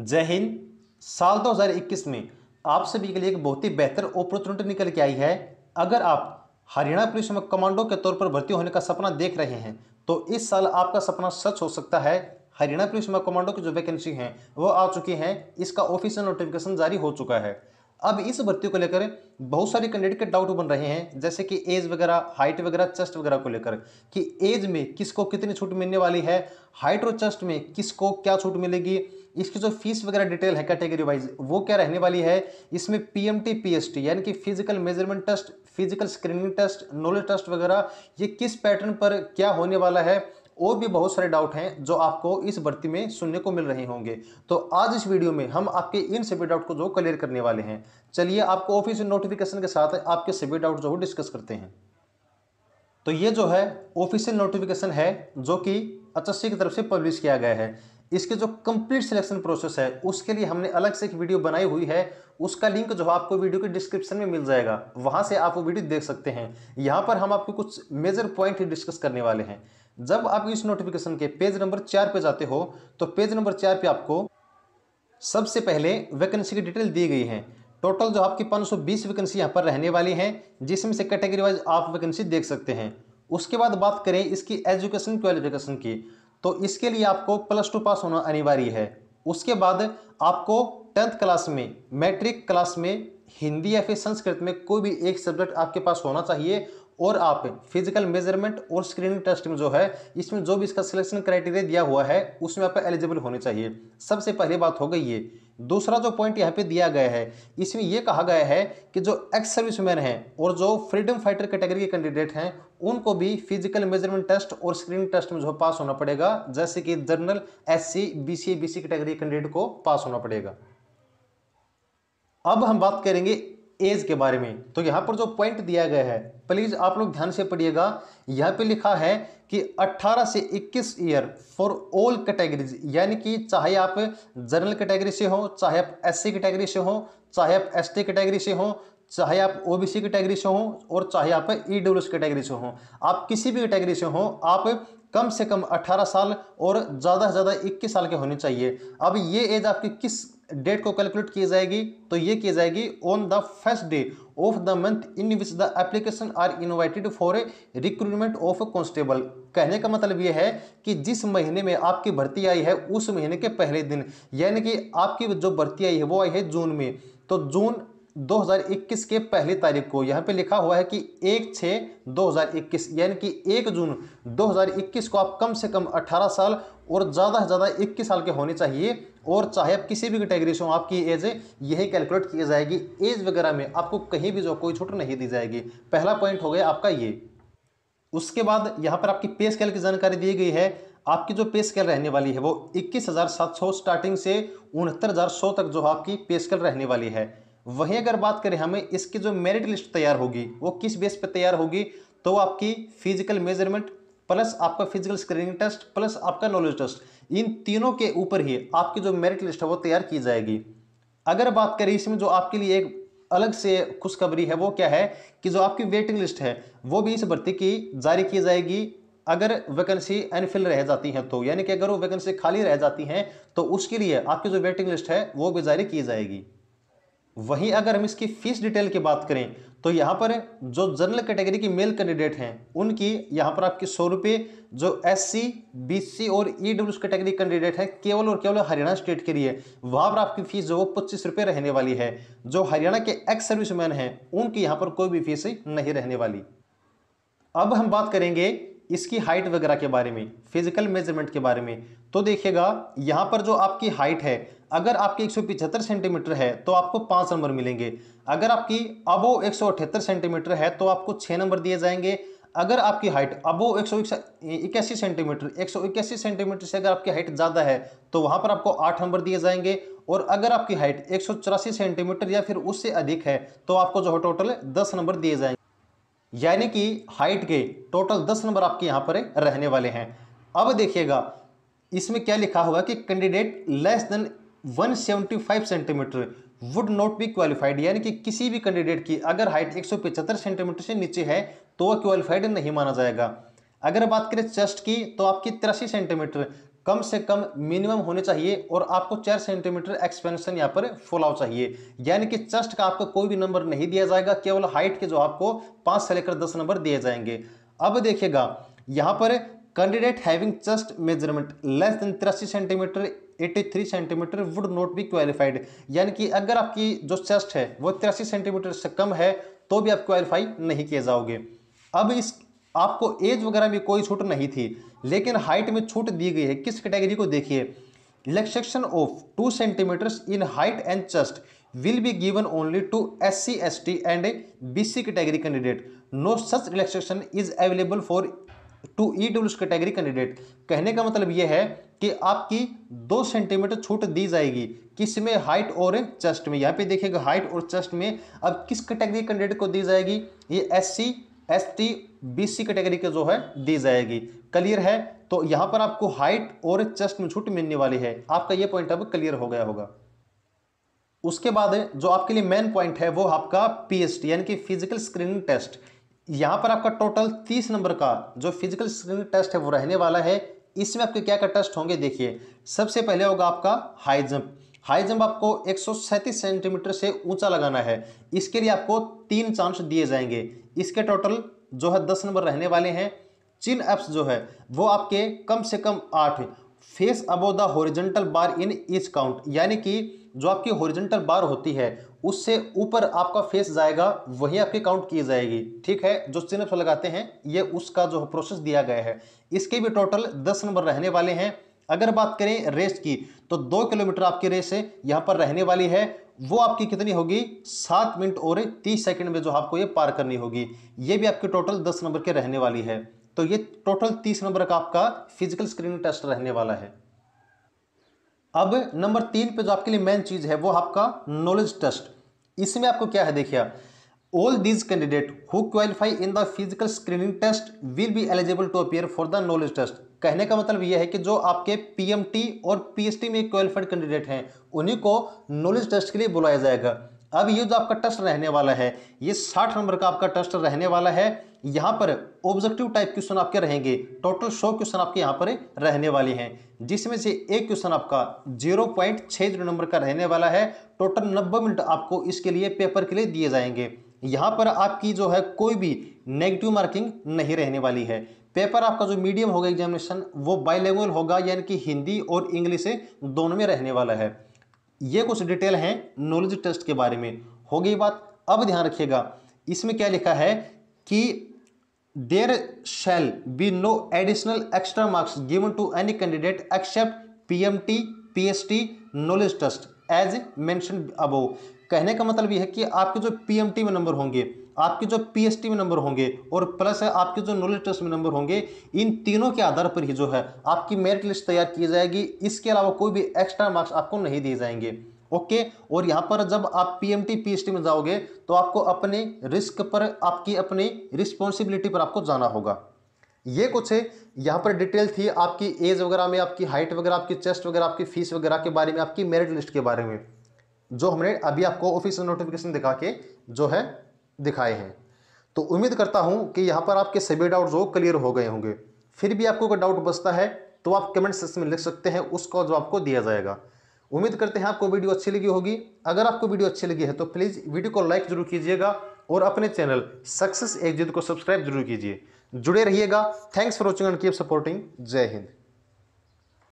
जय हिंद साल 2021 में आप सभी के लिए एक बहुत ही बेहतर अपॉर्चुनिटी निकल के आई है अगर आप हरियाणा पुलिस में कमांडो के तौर पर भर्ती होने का सपना देख रहे हैं तो इस साल आपका सपना सच हो सकता है हरियाणा पुलिस में कमांडो की जो वैकेंसी हैं वो आ चुकी हैं इसका ऑफिशियल नोटिफिकेशन जारी हो चुका है अब इस भर्ती को लेकर बहुत सारे कैंडिडेट के डाउट बन रहे हैं जैसे कि एज वगैरह हाइट वगैरह चेस्ट वगैरह को लेकर कि एज में किसको कितनी छूट मिलने वाली है हाइट और चेस्ट में किसको क्या छूट मिलेगी इसकी जो फीस वगैरह डिटेल है कैटेगरी वाइज वो क्या रहने वाली है इसमें पीएमटी पीएसटी यानी कि physical measurement test physical screening test knowledge test वगैरह ये किस पैटर्न पर क्या होने वाला है और भी बहुत सारे डाउट हैं जो आपको इस भर्ती में सुनने को मिल रहे होंगे तो आज इस वीडियो में हम आपके इन सभी डाउट को जो क्लियर करने वाले हैं चलिए आपको ऑफिस नोटिफिकेशन के साथ आपके सभी डाउट जो डिस्कस करते हैं तो ये जो है ऑफिशियल नोटिफिकेशन है जो कि अचस्सी की तरफ से पब्लिश किया गया है इसके जो कंप्लीट सिलेक्शन प्रोसेस है उसके लिए हमने अलग से एक वीडियो बनाई हुई है उसका लिंक जो आपको वीडियो के डिस्क्रिप्शन में मिल जाएगा वहां से आप वो वीडियो देख सकते हैं यहां पर हम आपको कुछ मेजर पॉइंट डिस्कस करने वाले हैं जब आप इस नोटिफिकेशन के पेज नंबर चार पे जाते हो तो पेज नंबर चार पे आपको सबसे पहले वैकेंसी की डिटेल दी गई है टोटल जो आपकी 520 वैकेंसी यहाँ पर रहने वाली हैं जिसमें से कैटेगरी वाइज आप वैकेंसी देख सकते हैं उसके बाद बात करें इसकी एजुकेशन क्वालिफिकेशन की तो इसके लिए आपको प्लस टू पास होना अनिवार्य है उसके बाद आपको टेंथ क्लास में मैट्रिक क्लास में हिंदी या फिर संस्कृत में कोई भी एक सब्जेक्ट आपके पास होना चाहिए और आप फिजिकल मेजरमेंट और स्क्रीनिंग टेस्ट में जो है इसमें जो भी इसका सिलेक्शन क्राइटेरिया दिया हुआ है उसमें आप एलिजिबल होने चाहिए सबसे पहली बात हो गई ये दूसरा जो पॉइंट यहाँ पे दिया गया है इसमें यह कहा गया है कि जो एक्स सर्विसमैन मैन हैं और जो फ्रीडम फाइटर कैटेगरी के कैंडिडेट हैं उनको भी फिजिकल मेजरमेंट टेस्ट और स्क्रीन टेस्ट में जो पास होना पड़ेगा जैसे कि general S C B C category candidate को पास होना पड़ेगा अब हम बात करेंगे एज के बारे में तो यहाँ पर जो पॉइंट दिया गया है प्लीज़ आप लोग ध्यान से पढ़िएगा यहाँ पे लिखा है कि 18 से 21 ईयर फॉर ऑल कैटेगरीज यानी कि चाहे आप जनरल कैटेगरी से हो चाहे आप एससी कैटेगरी से हो चाहे आप एसटी कैटेगरी से हो चाहे आप ओबीसी कैटेगरी से हो और चाहे आप ई e कैटेगरी से हो आप किसी भी कैटेगरी से हो आप कम से कम 18 साल और ज़्यादा से ज़्यादा 21 साल के होने चाहिए अब ये एज आपकी किस डेट को कैलकुलेट की जाएगी तो ये की जाएगी on the first day of the month in which the application are invited for a recruitment of constable कहने का मतलब ये है कि जिस महीने में आपकी भर्ती आई है उस महीने के पहले दिन यानी कि आपकी जो भर्ती आई है वो आई है जून में तो जून 2021 के पहली तारीख को यहाँ पे लिखा हुआ है कि एक छः 2021 यानी कि एक जून 2021 को आप कम से कम 18 साल और ज़्यादा से ज़्यादा 21 साल के होने चाहिए और चाहे आप किसी भी कैटेगरी से हो आपकी एज यही कैलकुलेट की जाएगी एज वगैरह में आपको कहीं भी जो कोई छूट नहीं दी जाएगी पहला पॉइंट हो गया आपका ये उसके बाद यहाँ पर आपकी पे स्केल की जानकारी दी गई है आपकी जो पे स्केल रहने वाली है वो इक्कीस हज़ार सात सौ स्टार्टिंग से उनहत्तर हज़ार सौ तक जो आपकी पे स्केल रहने वाली है वहीं अगर बात करें हमें इसकी जो मेरिट लिस्ट तैयार होगी वो किस बेस पर तैयार होगी तो आपकी फिजिकल मेजरमेंट प्लस आपका फिजिकल स्क्रीनिंग टेस्ट प्लस आपका नॉलेज टेस्ट इन तीनों के ऊपर ही आपकी जो मेरिट लिस्ट है वो तैयार की जाएगी अगर बात करें इसमें जो आपके लिए एक अलग से खुशखबरी है वो क्या है कि जो आपकी वेटिंग लिस्ट है वो भी इस भर्ती की जारी की जाएगी अगर वैकेंसी अनफिल रह जाती है तो यानी कि अगर वो वैकेंसी खाली रह जाती हैं तो उसके लिए आपकी जो वेटिंग लिस्ट है वो भी जारी की जाएगी वहीं अगर हम इसकी फीस डिटेल की बात करें तो यहाँ पर जो जनरल कैटेगरी की मेल कैंडिडेट हैं उनकी यहाँ पर आपकी सौ रुपये जो एससी, बीसी और ई डब्ल्यू कैटेगरी कैंडिडेट है केवल और केवल हरियाणा स्टेट के लिए वहाँ पर आपकी फीस जो वो पच्चीस रुपये रहने वाली है जो हरियाणा के एक्स सर्विसमैन हैं उनकी यहाँ पर कोई भी फीस नहीं रहने वाली अब हम बात करेंगे इसकी हाइट वगैरह के बारे में फिजिकल मेजरमेंट के बारे में तो देखिएगा यहाँ पर जो आपकी हाइट है अगर आपकी एक सेंटीमीटर है तो आपको पाँच नंबर मिलेंगे अगर आपकी अबो एक सेंटीमीटर है तो आपको छः नंबर दिए जाएंगे अगर आपकी हाइट अबो एक सौ इक्यासी सेंटीमीटर एक सौ इक्यासी सेंटीमीटर से अगर आपकी हाइट ज़्यादा है तो वहाँ पर आपको आठ नंबर दिए जाएंगे और अगर आपकी हाइट एक सेंटीमीटर या फिर उससे अधिक है तो आपको जो है टोटल दस नंबर दिए जाएंगे यानी कि हाइट के टोटल दस नंबर आपके यहाँ पर रहने वाले हैं अब देखिएगा इसमें क्या लिखा हुआ कि candidate less than 175 centimeter would not be qualified यानी कि किसी भी कैंडिडेट की अगर हाइट एक सेंटीमीटर से नीचे है तो वह क्वालिफाइड नहीं माना जाएगा अगर बात करें चेस्ट की तो आपकी तिरासी सेंटीमीटर कम से कम मिनिमम होने चाहिए और आपको चार सेंटीमीटर एक्सपेंशन यहाँ पर फुलाव चाहिए यानी कि चेस्ट का आपको कोई भी नंबर नहीं दिया जाएगा केवल हाइट के जो आपको पाँच से लेकर दस नंबर दिए जाएंगे अब देखिएगा यहाँ पर candidate having chest measurement less than तिरासी centimeter 83 centimeter would not be qualified यानी कि अगर आपकी जो चेस्ट है वो तिरासी सेंटीमीटर से कम है तो भी आप क्वालिफाई नहीं किए जाओगे अब इस आपको एज वगैरह में कोई छूट नहीं थी लेकिन हाइट में छूट दी गई है किस कैटेगरी को देखिए relaxation of two centimeters in height and chest will be given only to S C S T and A B C category candidate no such relaxation is available for to E W category candidate कहने का मतलब यह है कि आपकी दो centimetre छूट दी जाएगी किस में हाइट और चेस्ट में यहाँ पे देखिएगा हाइट और चेस्ट में अब किस कैटेगरी कैंडिडेट को दी जाएगी ये S C S T B C category के जो है दी जाएगी क्लियर है तो यहां पर आपको हाइट और चेस्ट में छूट मिलने वाली है आपका यह पॉइंट अब क्लियर हो गया होगा उसके बाद जो आपके लिए मेन पॉइंट है वो आपका पी एस टी यानी कि फिजिकल स्क्रीनिंग टेस्ट यहां पर आपका टोटल तीस नंबर का जो फिजिकल स्क्रीनिंग टेस्ट है वो रहने वाला है इसमें आपके क्या क्या टेस्ट होंगे देखिए सबसे पहले होगा आपका हाई जंप हाई जंप आपको एक सेंटीमीटर से ऊंचा लगाना है इसके लिए आपको तीन चांस दिए जाएंगे इसके टोटल जो है दस नंबर रहने वाले हैं चिन एप्स जो है वो आपके कम से कम आठ face above the horizontal bar in each count यानी कि जो आपकी होरिजेंटल बार होती है उससे ऊपर आपका फेस जाएगा वही आपकी काउंट की जाएगी ठीक है जो चिन्ह लगाते हैं ये उसका जो प्रोसेस दिया गया है इसके भी टोटल दस नंबर रहने वाले हैं अगर बात करें रेस की तो दो किलोमीटर आपकी रेस है यहाँ पर रहने वाली है वो आपकी कितनी होगी सात मिनट और तीस सेकंड में जो आपको ये पार करनी होगी ये भी आपकी टोटल दस नंबर के रहने वाली है तो ये टोटल तीस नंबर का आपका फिजिकल स्क्रीनिंग टेस्ट रहने वाला है अब नंबर तीन पे जो आपके लिए मेन चीज़ है वो आपका नॉलेज टेस्ट इसमें आपको क्या है देखिए all these candidate who qualify in the physical screening test will be eligible to appear for the knowledge test कहने का मतलब यह है कि जो आपके पीएमटी और पीएसटी में क्वालिफाइड कैंडिडेट हैं उन्हीं को नॉलेज टेस्ट के लिए बुलाया जाएगा अब ये जो आपका टेस्ट रहने वाला है ये साठ नंबर का आपका टेस्ट रहने वाला है यहाँ पर ऑब्जेक्टिव टाइप क्वेश्चन आपके रहेंगे टोटल सौ क्वेश्चन आपके यहाँ पर रहने वाले हैं जिसमें से एक क्वेश्चन आपका जीरो पॉइंट छः जीरो नंबर का रहने वाला है टोटल नब्बे मिनट आपको इसके लिए पेपर के लिए दिए जाएंगे यहाँ पर आपकी जो है कोई भी नेगेटिव मार्किंग नहीं रहने वाली है पेपर आपका जो मीडियम होगा एग्जामिनेशन वो बाईलैंग्वेज होगा यानी कि हिंदी और इंग्लिश दोनों में रहने वाला है ये कुछ डिटेल हैं नॉलेज टेस्ट के बारे में हो गई बात अब ध्यान रखिएगा इसमें क्या लिखा है कि there shall be no additional extra marks given to any candidate except P M T P S T knowledge test as mention above कहने का मतलब यह है कि आपके जो पीएमटी में नंबर होंगे आपके जो पीएसटी में नंबर होंगे और प्लस है आपके जो नॉलेज टेस्ट में नंबर होंगे इन तीनों के आधार पर ही जो है आपकी मेरिट लिस्ट तैयार की जाएगी इसके अलावा कोई भी एक्स्ट्रा मार्क्स आपको नहीं दिए जाएंगे ओके और यहाँ पर जब आप पीएमटी पीएसटी में जाओगे तो आपको अपने रिस्क पर आपकी अपनी रिस्पॉन्सिबिलिटी पर आपको जाना होगा ये कुछ है यहाँ पर डिटेल थी आपकी एज वगैरह में आपकी हाइट वगैरह आपकी चेस्ट वगैरह आपकी फीस वगैरह के बारे में आपकी मेरिट लिस्ट के बारे में जो हमने अभी आपको ऑफिशियल नोटिफिकेशन दिखा के जो है दिखाए हैं तो उम्मीद करता हूँ कि यहाँ पर आपके सभी डाउट जो क्लियर हो गए होंगे फिर भी आपको कोई डाउट बचता है तो आप कमेंट सेक्शन में लिख सकते हैं उसका जो आपको दिया जाएगा उम्मीद करते हैं आपको वीडियो अच्छी लगी होगी अगर आपको वीडियो अच्छी लगी है तो प्लीज़ वीडियो को लाइक जरूर कीजिएगा और अपने चैनल सक्सेस एग्जिट को सब्सक्राइब जरूर कीजिए जुड़े रहिएगा thanks for watching and keep supporting जय हिंद